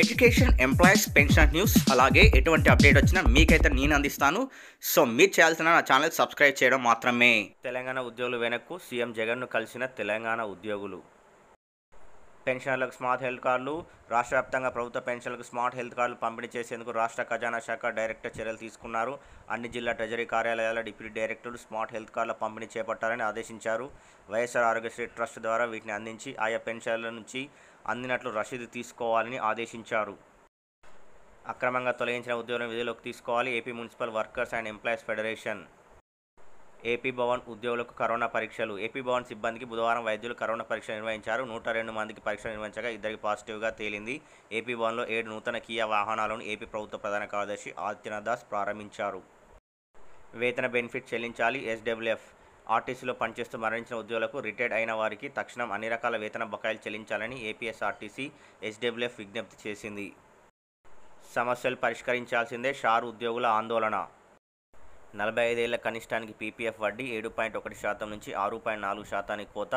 education employees pension news అలాగే ఎటువంటి update వచ్చినా మీకైతే నేను అందిస్తాను సో మీరు చేయాల్సిన నా ఛానల్ సబ్స్క్రైబ్ చేయడం మాత్రమే తెలంగాణ ఉద్యోగులు వెనక్కు సీఎం జగన్ను కలిసిన తెలంగాణ ఉద్యోగులు పెన్షనర్లకు స్మార్ట్ హెల్త్ కార్డులు రాష్ట్ర వ్యాప్తంగా ప్రభుత్వ పెన్షన్లకు స్మార్ట్ హెల్త్ కార్డులు పంపిణీ చేసేందుకు రాష్ట్ర ఖజానా శాఖ డైరెక్టర్ చర్యలు తీసుకున్నారు అన్ని జిల్లా ట్రెజరీ కార్యాలయాల డిప్యూటీ డైరెక్టర్లు స్మార్ట్ హెల్త్ కార్డుల పంపిణీ చేపట్టాలని ఆదేశించారు వైఎస్ఆర్ ఆరోగ్యశ్రీ ట్రస్ట్ ద్వారా వీటిని అందించి ఆయా పెన్షన్ల నుంచి అందినట్లు రసీదు తీసుకోవాలని ఆదేశించారు అక్రమంగా తొలగించిన ఉద్యోగం విధులకు తీసుకోవాలి AP municipal workers and employees federation AP Bhavan ఉద్యోగులకు కరోనా పరీక్షలు ఏపీ భవన్ సిబ్బందికి బుధవారం వైద్యులు కరోనా పరీక్ష నిర్వహించారు నూట రెండు మందికి పరీక్ష నిర్వహించగా ఇద్దరికి పాజిటివ్గా తేలింది ఏపీ భవన్లో ఏడు నూతన కియా వాహనాలను ఏపీ ప్రభుత్వ ప్రధాన కార్యదర్శి ఆదిత్యనాథ్ దాస్ ప్రారంభించారు వేతన బెనిఫిట్ చెల్లించాలి ఎస్డబ్ల్యూఎఫ్ ఆర్టీసీలో పనిచేస్తూ మరణించిన ఉద్యోగులకు రిటైర్డ్ అయిన వారికి తక్షణం అన్ని రకాల వేతన బకాయిలు చెల్లించాలని ఏపీఎస్ఆర్టీసీ ఎస్డబ్ల్యూఎఫ్ విజ్ఞప్తి చేసింది సమస్యలు పరిష్కరించాల్సిందే షార్ ఉద్యోగుల ఆందోళన నలభై ఐదేళ్ల కనిష్టానికి పీపీఎఫ్ వడ్డీ ఏడు పాయింట్ ఒకటి శాతం నుంచి ఆరు పాయింట్ నాలుగు శాతానికి కోత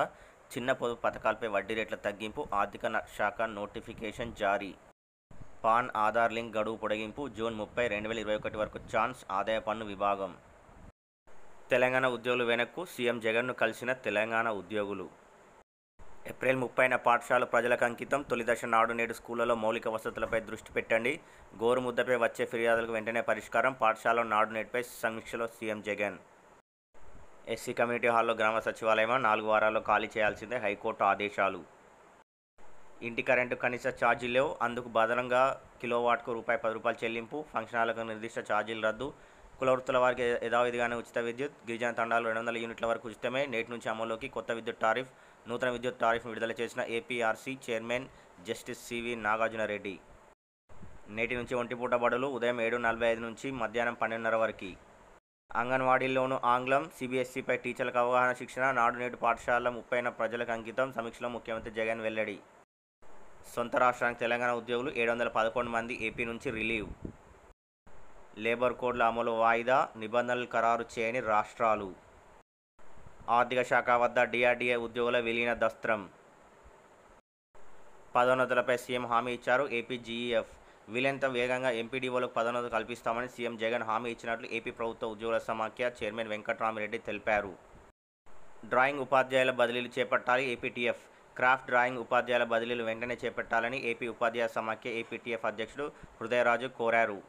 చిన్న పొదుపు పథకాలపై వడ్డీ రేట్ల తగ్గింపు ఆర్థిక శాఖ నోటిఫికేషన్ జారీ పాన్ ఆధార్ లింక్ గడువు పొడిగింపు జూన్ ముప్పై రెండు వేల ఇరవై ఒకటి వరకు ఛాన్స్ ఆదాయ పన్ను విభాగం తెలంగాణ ఉద్యోగులు వెనక్కు సీఎం జగన్ను కలిసిన తెలంగాణ ఉద్యోగులు ఏప్రిల్ ముప్పైన పాఠశాల ప్రజలకు అంకితం తొలిదశ నాడు నేడు స్కూళ్లలో మౌలిక వసతులపై దృష్టి పెట్టండి గోరుముద్దపై వచ్చే ఫిర్యాదులకు వెంటనే పరిష్కారం పాఠశాల నాడు నేటిపై సమీక్షలో సీఎం జగన్ ఎస్సీ కమ్యూనిటీ హాల్లో గ్రామ సచివాలయం నాలుగు వారాల్లో ఖాళీ చేయాల్సిందే హైకోర్టు ఆదేశాలు ఇంటి కరెంటు కనీస ఛార్జీలు అందుకు కిలో కిలోవాట్కు రూపాయి పది రూపాయలు చెల్లింపు ఫంక్షన్ నిర్దిష్ట ఛార్జీలు రద్దు కులవృత్తుల వారికి యథావిధిగానే ఉచిత విద్యుత్ గిరిజన తండాలు రెండు వందల యూనిట్ల వరకు ఉచితమే నేటి నుంచి అమల్లోకి కొత్త విద్యుత్ టారిఫ్ నూతన విద్యుత్ టారిఫ్ను విడుదల చేసిన APERC chairman justice CV Nagarjuna Reddy నేటి నుంచి ఒంటిపూట బడులు ఉదయం ఏడు నలభై ఐదు నుంచి మధ్యాహ్నం పన్నెండున్నర వరకు అంగన్వాడీల్లోనూ ఆంగ్లం సిబిఎస్ఈపై టీచర్లకు అవగాహన శిక్షణ నాడు నేటి పాఠశాల ముప్పైన ప్రజలకు అంకితం సమీక్షలో ముఖ్యమంత్రి జగన్ వెల్లడి సొంత రాష్ట్రానికి తెలంగాణ ఉద్యోగులు ఏడు వందల పదకొండు మంది ఏపీ నుంచి రిలీవ్ లేబర్ కోడ్ల అమలు వాయిదా నిబంధనలు ఖరారు చేయని రాష్ట్రాలు ఆర్థిక శాఖ వద్ద డిఆర్డీఏ ఉద్యోగుల విలీన దస్త్రం పదోన్నతులపై సీఎం హామీ ఇచ్చారు ఏపీజీఈఎఫ్ వీలైనంత వేగంగా ఎంపీడీఓలకు పదోన్నతులు కల్పిస్తామని సీఎం జగన్ హామీ ఇచ్చినట్లు ఏపీ ప్రభుత్వ ఉద్యోగుల సమాఖ్య చైర్మన్ వెంకట్రామిరెడ్డి తెలిపారు డ్రాయింగ్ ఉపాధ్యాయుల బదిలీలు చేపట్టాలి ఏపీటీఎఫ్ క్రాఫ్ట్ డ్రాయింగ్ ఉపాధ్యాయుల బదిలీలు వెంటనే చేపట్టాలని ఏపీ ఉపాధ్యాయ సమాఖ్య ఏపీటీఎఫ్ అధ్యక్షుడు హృదయరాజు కోరారు